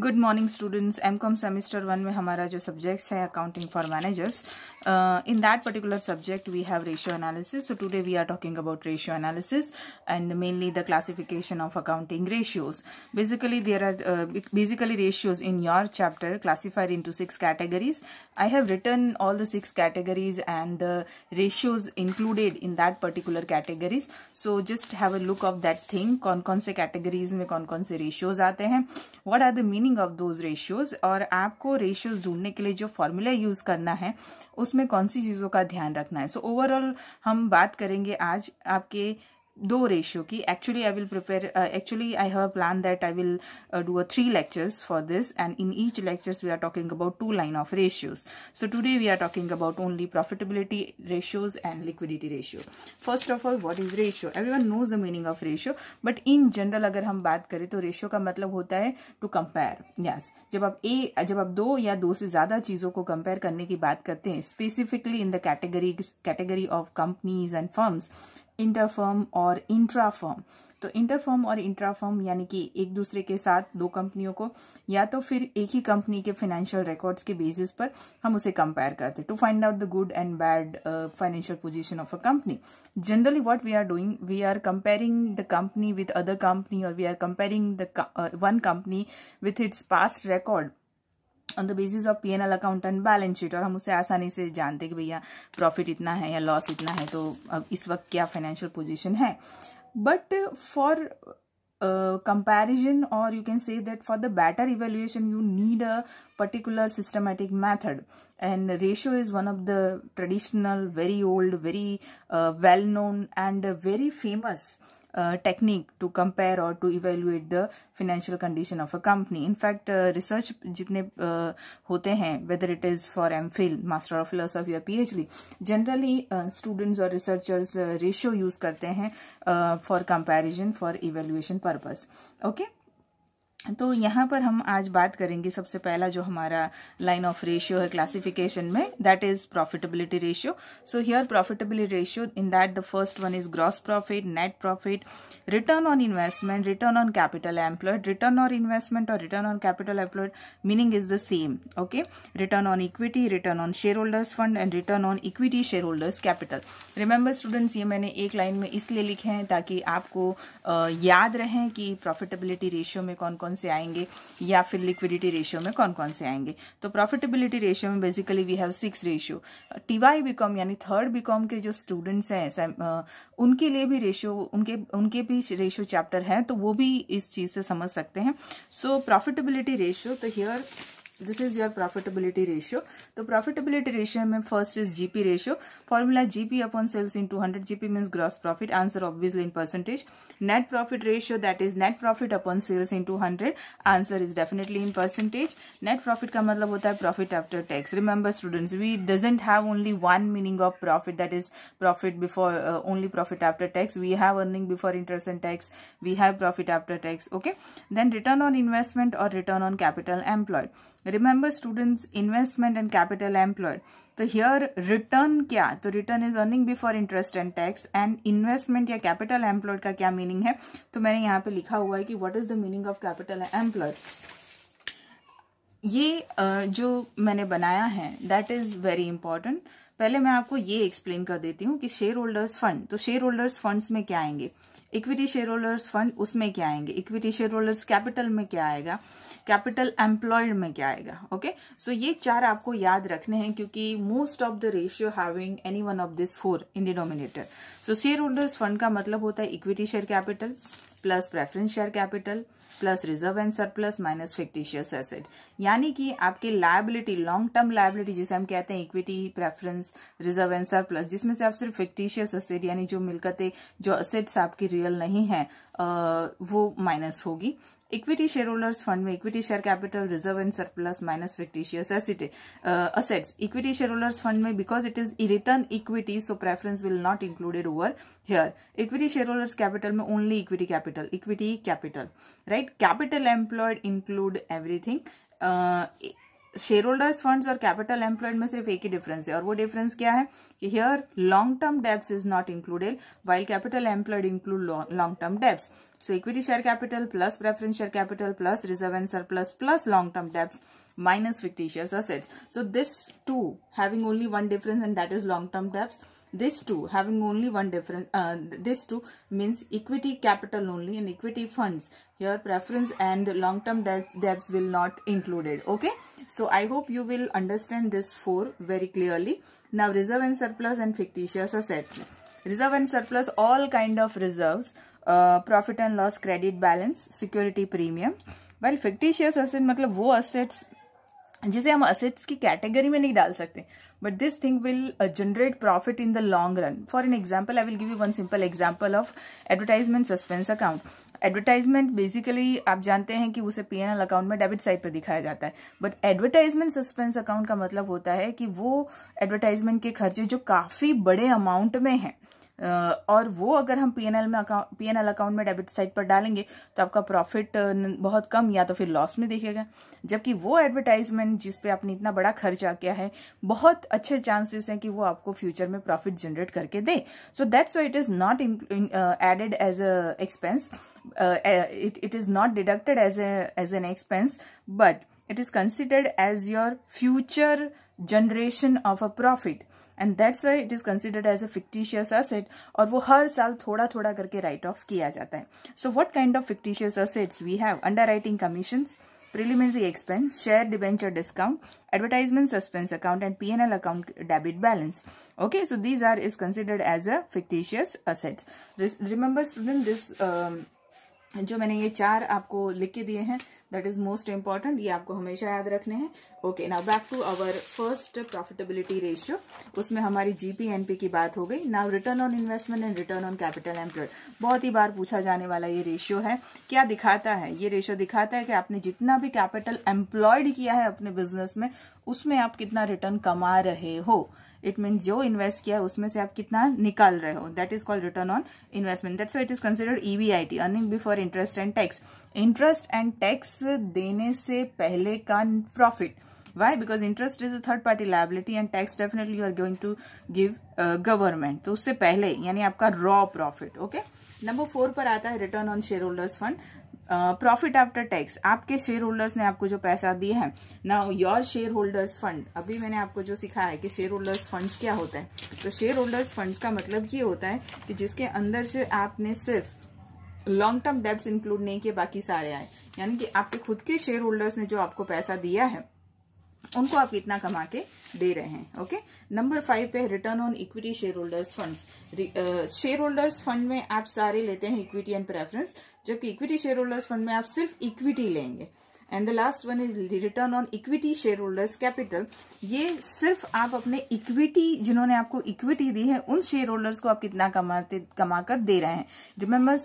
Good morning students M Com semester one में हमारा जो सब्जेक्ट्स है accounting for managers in that particular subject we have ratio analysis so today we are talking about ratio analysis and mainly the classification of accounting ratios basically there are uh, basically ratios in your chapter classified into six categories i have written all the six categories and the ratios included in that particular categories so just have a look of that thing kaun kaun se categories what are the meaning meaning of those ratios और आपको ratios ढूंढने के लिए जो formula use करना है उसमें कौन सी चीज़ों का ध्यान रखना है सो so, ओवरऑल हम बात करेंगे आज आपके दो रेशियो की actually I will prepare actually I have plan that I will do a three lectures for this and in each lectures we are talking about two line of ratios so today we are talking about only profitability ratios and liquidity ratio first of all what is ratio one knows the meaning of ratio but in general अगर हम बात करें तो ratio का मतलब होता है to compare yes जब आप ए जब आप दो या दो से ज्यादा चीजों को कंपेयर करने की बात करते हैं specifically in the category category of companies and firms interfirm और इंट्राफर्म तो इंटरफर्म और इंट्राफर्म यानी कि एक दूसरे के साथ दो कंपनियों को या तो फिर एक ही कंपनी के फाइनेंशियल रिकॉर्ड्स के बेसिस पर हम उसे कंपेयर करते to find out the good and bad financial position of a company generally what we are doing we are comparing the company with other company और we are comparing the one company with its past record on the basis of P N L account and balance sheet और हम उसे आसानी से जानते कि भैया profit इतना है या लॉस इतना है तो अब इस वक्त क्या फाइनेंशियल पोजिशन है बट फॉर कंपेरिजन और you can say that for the better evaluation you need a particular systematic method and ratio is one of the traditional very old very well known and very famous uh, technique to compare or to evaluate the financial condition of a company in fact uh, research jitne uh, hote hain whether it is for mphil master of philosophy or phd generally uh, students or researchers uh, ratio use karte hain uh, for comparison for evaluation purpose okay तो यहाँ पर हम आज बात करेंगे सबसे पहला जो हमारा लाइन ऑफ रेशियो है क्लासिफिकेशन में that is profitability ratio so here profitability ratio in that the first one is gross profit net profit return on investment return on capital employed return on investment और return on capital employed meaning is the same okay return on equity return on share holders fund and return on equity share holders capital remember students ये मैंने एक line में इसलिए लिखे हैं ताकि आपको याद रहे कि प्रॉफिटेबिलिटी रेशियो में कौन कौन कौन से आएंगे या फिर लिक्विडिटी रेशियो में कौन कौन से आएंगे तो प्रॉफिटेबिलिटी रेशियो में basically we have six ratio TY BCom यानी थर्ड बीकॉम के जो स्टूडेंट्स हैं उनके लिए भी रेशियो उनके उनके भी रेशियो चैप्टर हैं तो वो भी इस चीज़ से समझ सकते हैं सो प्रॉफिटेबिलिटी रेशियो तो here this is your profitability ratio the profitability ratio mein first is gp ratio formula gp upon sales in 200 gp means gross profit answer obviously in percentage net profit ratio that is net profit upon sales in 200 answer is definitely in percentage net profit ka matlab hota hai profit after tax remember students we doesn't have only one meaning of profit that is profit before uh, only profit after tax we have earning before interest and tax we have profit after tax okay then return on investment or return on capital employed remember students investment and capital employ तो here return क्या तो return is earning before interest and tax and investment या capital employed का क्या meaning है तो मैंने यहाँ पे लिखा हुआ है कि what is the meaning of capital employed ये जो मैंने बनाया है दैट इज वेरी इंपॉर्टेंट पहले मैं आपको ये एक्सप्लेन कर देती हूँ कि शेयर होल्डर्स फंड तो शेयर होल्डर्स फंड्स में क्या आएंगे इक्विटी शेयर होल्डर्स फंड उसमें क्या आएंगे इक्विटी शेयर होल्डर्स कैपिटल में क्या आएगा कैपिटल एम्प्लॉयड में क्या आएगा ओके okay? सो so, ये चार आपको याद रखने हैं क्योंकि most of the ratio having any one of this four in denominator so share holders fund का मतलब होता है equity share capital plus preference share capital plus reserve and surplus minus fictitious asset यानी कि आपकी लाइबिलिटी लॉन्ग टर्म लाइबिलिटी जिसे हम कहते हैं equity preference reserve and surplus जिसमें से आप सिर्फ फिक्टिशियस एसेट यानी जो मिलकतें जो असेट्स आपकी रियल नहीं है वो माइनस होगी Equity shareholders fund में equity share capital reserve and surplus minus fictitious asset, uh, assets. Equity shareholders fund में because it is return equity so preference will not included over here. Equity shareholders capital में only equity capital, equity capital, right? Capital employed include everything. Uh, share holders fund और capital employed में सिर्फ एक ही difference है और वो difference क्या है कि here long term debts is not included while capital employed include long term debts so equity share capital plus preference share capital plus reserve and surplus plus long term debts minus fictitious assets so this two having only one difference and that is long term debts this two having only one difference uh, this two means equity capital only and equity funds here preference and long term debts will not included okay so i hope you will understand this four very clearly now reserve and surplus and fictitious asset reserve and surplus all kind of reserves uh, profit and loss credit balance security premium while fictitious asset मतलब वो assets जिसे हम assets की category में नहीं डाल सकते but this thing will generate profit in the long run for an example I will give you one simple example of advertisement suspense account advertisement basically आप जानते हैं कि उसे पीएनएल अकाउंट में डेबिट साइड पर दिखाया जाता है बट एडवर्टाइजमेंट सस्पेंस अकाउंट का मतलब होता है कि वो एडवर्टाइजमेंट के खर्चे जो काफी बड़े अमाउंट में हैं और वो अगर हम पीएनएल में पीएनएल अकाउंट में डेबिट साइड पर डालेंगे तो आपका प्रॉफिट बहुत कम या तो फिर लॉस में देखेगा जबकि वो एडवर्टाइजमेंट जिस पे आपने इतना बड़ा खर्चा किया है बहुत अच्छे चांसेस हैं कि वो आपको फ्यूचर में प्रॉफिट जनरेट करके दे so that's why it is not added as a expense it it is not deducted as an expense but it is considered as your future generation of a profit and that's why it is considered as a fictitious asset or wo har saal thoda thoda karke write off kiya jata hai so what kind of fictitious assets we have underwriting commissions preliminary expense share debenture discount advertisement suspense account and pnl account debit balance okay so these are is considered as a fictitious assets this remember student this um, जो मैंने ये चार आपको लिख के दिए हैं that is most important ये आपको हमेशा याद रखने हैं okay now back to our first profitability ratio उसमें हमारी जीपीएनपी की बात हो गई now return on investment and return on capital employed बहुत ही बार पूछा जाने वाला ये रेशियो है क्या दिखाता है ये रेशियो दिखाता है कि आपने जितना भी कैपिटल एम्प्लॉयड किया है अपने बिजनेस में उसमें आप कितना रिटर्न कमा रहे हो इट मीन जो इन्वेस्ट किया है उसमें से आप कितना निकाल रहे हो that is called return on investment that's it is considered EBIT earning before interest and tax interest and tax देने से पहले का profit why because interest is a third party liability and tax definitely you are going to give uh, government तो उससे पहले यानी आपका raw profit okay Number four पर आता है return on shareholders fund. Profit after tax आपके share holders ने आपको जो पैसा दिया है ना योर शेयर होल्डर्स फंड अभी मैंने आपको जो सिखाया है कि शेयर होल्डर्स फंड क्या होता है तो शेयर होल्डर्स फंड का मतलब ये होता है कि जिसके अंदर से आपने सिर्फ लॉन्ग टर्म डेब्स इंक्लूड नहीं किए बाकी सारे आए यानी कि आपके खुद के शेयर होल्डर्स ने जो आपको पैसा दिया है उनको आप कितना कमा के दे रहे हैं ओके नंबर फाइव पे return on equity share holders fund share holders fund में आप सारे लेते हैं इक्विटी एंड प्रेफरेंस जबकि इक्विटी शेयर होल्डर्स फंड में आप सिर्फ इक्विटी लेंगे and the last one is return on equity share holders capital ये सिर्फ आप अपने इक्विटी जिन्होंने आपको इक्विटी दी है उन शेयर होल्डर्स को आप कितना कमाते कमाकर दे रहे हैं remember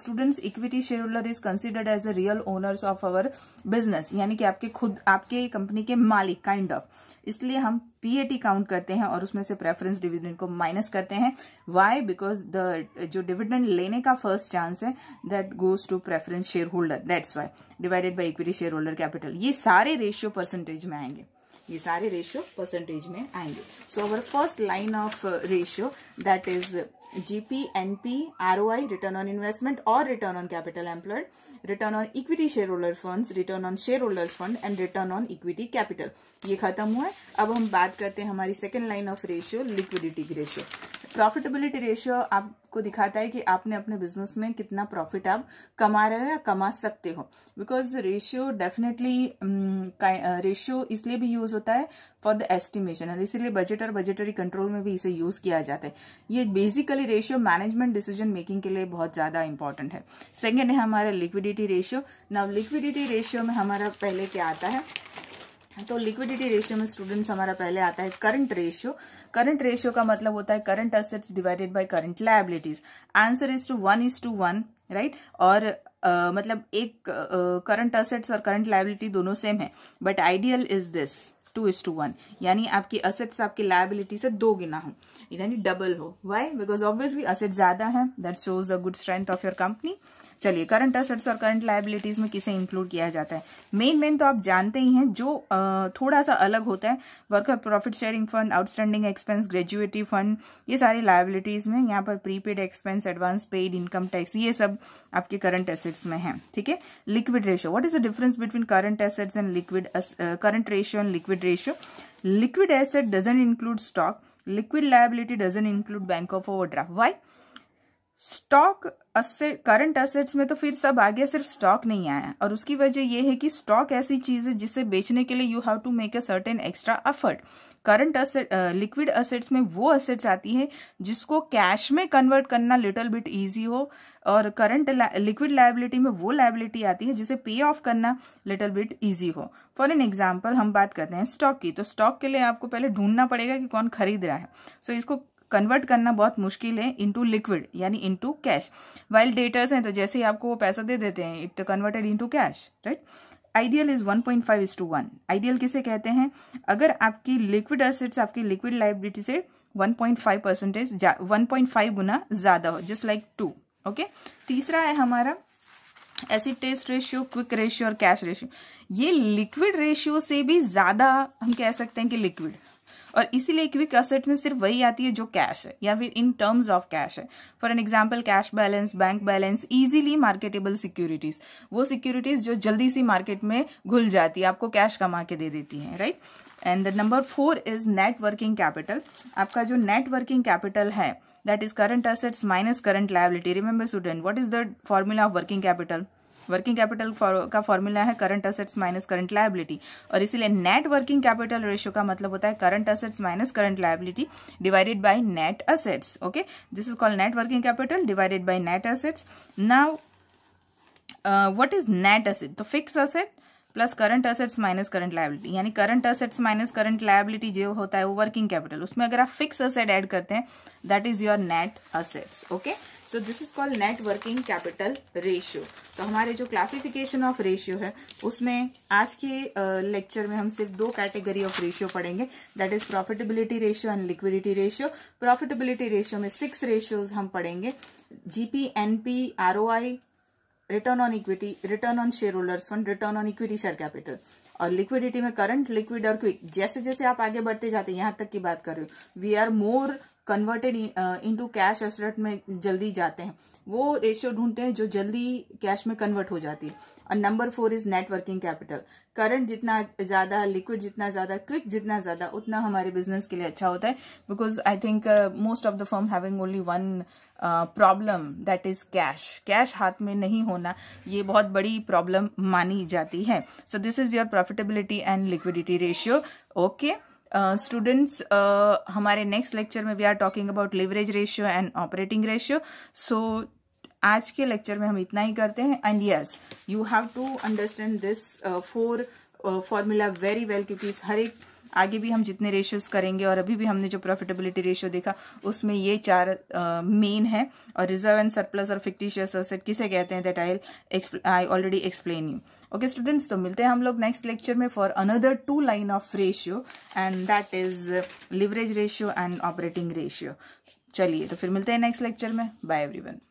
students equity share holder is considered as a real owners of our business यानी कि आपके खुद आपके कंपनी के मालिक काइंड kind ऑफ of. इसलिए हम पीएटी काउंट करते हैं और उसमें से प्रेफरेंस डिविडेंड को माइनस करते हैं वाई बिकॉज द जो डिविडेंड लेने का फर्स्ट चांस है that goes to preference share holder that's why divided by equity share holder capital ये सारे रेशियो परसेंटेज में आएंगे ये सारे रेशियो परसेंटेज में आएंगे so our first line of ratio that is GP NP are return on investment और return on capital employed return on equity share holder fund return on share holders fund and return on equity capital ये खत्म हुआ है अब हम बात करते हैं हमारी second line of ratio liquidity ratio profitability ratio आपको दिखाता है कि आपने अपने बिजनेस में कितना प्रॉफिट आप कमा रहे हो या कमा सकते हो बिकॉज रेशियो डेफिनेटली रेशियो इसलिए भी यूज होता है फॉर द एस्टिमेशन और इसीलिए बजट और बजटरी कंट्रोल में भी इसे यूज किया जाता है ये basically ratio management decision making के लिए बहुत ज्यादा इंपॉर्टेंट है सेकेंड है हमारा liquidity ratio now liquidity ratio में हमारा पहले क्या आता है तो लिक्विडिटी रेशियो में स्टूडेंट्स हमारा पहले आता है करंट रेशियो करंट रेशियो का मतलब होता है current assets divided by current liabilities answer is two one is two one right और uh, मतलब एक करंट uh, असेट्स और करंट लाइबिलिटी दोनों सेम है but ideal is this two is two one यानी आपकी असेट्स आपकी लाइबिलिटी से दो गिना हो यानी डबल हो वाई बिकॉज ऑब्वियसली असेट ज्यादा है that shows a good strength of your company चलिए करंट असेट्स और करंट लाइबिलिटीज में किसे इंक्लूड किया जाता है मेन मेन तो आप जानते ही हैं जो थोड़ा सा अलग होता है worker profit sharing fund outstanding expense gratuity fund ये सारी लाइबिलिटीज में यहाँ पर prepaid expense advance paid income tax ये सब आपके करंट एसेट्स में है ठीक है liquid ratio what is the difference between current assets and liquid current ratio and liquid ratio liquid asset doesn't include stock liquid liability doesn't include bank of overdraft stock current assets में तो फिर सब आ गया सिर्फ stock नहीं आया और उसकी वजह यह है कि स्टॉक ऐसी चीज है जिसे बेचने के लिए you have to make a certain extra effort current asset liquid assets में वो असेट्स आती है जिसको कैश में कन्वर्ट करना लिटल बिट इजी हो और करंट लिक्विड लाइबिलिटी में वो लाइबिलिटी आती है जिसे पे ऑफ करना लिटल बिट इजी हो फॉर एन एग्जाम्पल हम बात करते हैं स्टॉक की तो स्टॉक के लिए आपको पहले ढूंढना पड़ेगा कि कौन खरीद रहा है सो so, इसको कन्वर्ट करना बहुत मुश्किल है इंटू लिक्विड यानी इंटू कैश वाइल डेटर्स हैं तो जैसे ही आपको वो पैसा दे देते हैं it converted into cash right ideal is 1.5 point five is two one ideal किसे कहते हैं अगर आपकी लिक्विड एसेट्स आपकी लिक्विड लाइबिलिटी से 1.5 परसेंटेज वन पॉइंट फाइव गुना ज्यादा हो जस्ट लाइक टू ओके तीसरा है हमारा acid test ratio quick ratio और कैश रेशियो ये लिक्विड रेशियो से भी ज्यादा हम कह सकते हैं कि लिक्विड और इसीलिए क्विक असेट में सिर्फ वही आती है जो कैश है या फिर इन टर्म्स ऑफ कैश है for an example cash balance bank balance easily marketable securities वो सिक्योरिटीज जो जल्दी सी मार्केट में घुल जाती है आपको कैश कमा के दे देती है right and the number four is net working capital आपका जो नेट वर्किंग कैपिटल है that is current assets minus current liability remember student what is the formula of working capital working capital का formula है current assets minus current लाइबिलिटी और इसीलिए net working capital ratio का मतलब होता है current assets minus current liability divided by net assets okay this is called net working capital divided by net assets now what is net asset तो fix asset plus current assets minus current liability यानी current assets minus current liability जो होता है वो working capital उसमें अगर आप fix asset add करते हैं that is your net assets okay so this is called net working capital ratio तो हमारे जो क्लासिफिकेशन ऑफ रेशियो है उसमें आज के लेक्चर में हम सिर्फ दो कैटेगरी ऑफ रेशियो पढ़ेंगे that is profitability ratio and liquidity ratio profitability ratio में सिक्स रेशियोज हम पढ़ेंगे GP NP I return on equity return on share holders fund return on equity share capital और liquidity में current liquid और quick जैसे जैसे आप आगे बढ़ते जाते हैं यहां तक की बात कर रहे हो we are more converted into cash asset में जल्दी जाते हैं वो रेशियो ढूंढते हैं जो जल्दी कैश में कन्वर्ट हो जाती है और number four is networking capital current जितना ज़्यादा लिक्विड जितना ज़्यादा क्विक जितना ज़्यादा उतना हमारे बिजनेस के लिए अच्छा होता है because I think most of the firm having only one problem that is cash cash हाथ में नहीं होना ये बहुत बड़ी प्रॉब्लम मानी जाती है so this is your profitability and liquidity ratio okay students uh, uh, हमारे नेक्स्ट लेक्चर में we are talking about leverage ratio and operating ratio so आज के लेक्चर में हम इतना ही करते हैं and yes you have to understand this four formula very well क्योंकि हर एक आगे भी हम जितने रेशियोज करेंगे और अभी भी हमने जो प्रॉफिटेबिलिटी रेशियो देखा उसमें ये चार मेन है और रिजर्व एंड सरप्लस और फिक्टिशियस असेट किसे कहते हैं that I I already explain you okay students तो मिलते हैं हम लोग नेक्स्ट लेक्चर में for another two line of ratio and that is leverage ratio and operating ratio चलिए तो फिर मिलते हैं नेक्स्ट लेक्चर में बाय एवरीवन